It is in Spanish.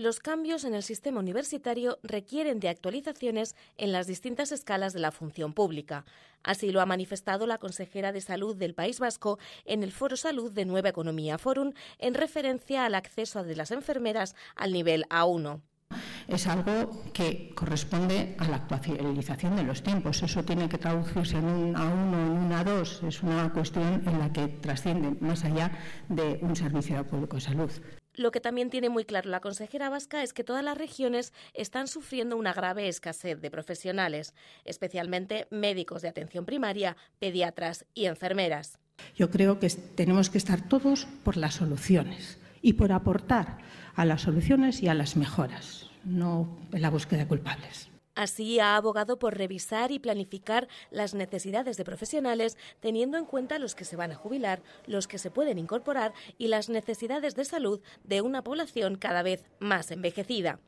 los cambios en el sistema universitario requieren de actualizaciones en las distintas escalas de la función pública. Así lo ha manifestado la consejera de Salud del País Vasco en el Foro Salud de Nueva Economía Forum en referencia al acceso de las enfermeras al nivel A1 es algo que corresponde a la actualización de los tiempos. Eso tiene que traducirse en un A1, en un A2. Es una cuestión en la que trasciende más allá de un servicio público de salud. Lo que también tiene muy claro la consejera vasca es que todas las regiones están sufriendo una grave escasez de profesionales, especialmente médicos de atención primaria, pediatras y enfermeras. Yo creo que tenemos que estar todos por las soluciones y por aportar a las soluciones y a las mejoras, no en la búsqueda de culpables. Así ha abogado por revisar y planificar las necesidades de profesionales teniendo en cuenta los que se van a jubilar, los que se pueden incorporar y las necesidades de salud de una población cada vez más envejecida.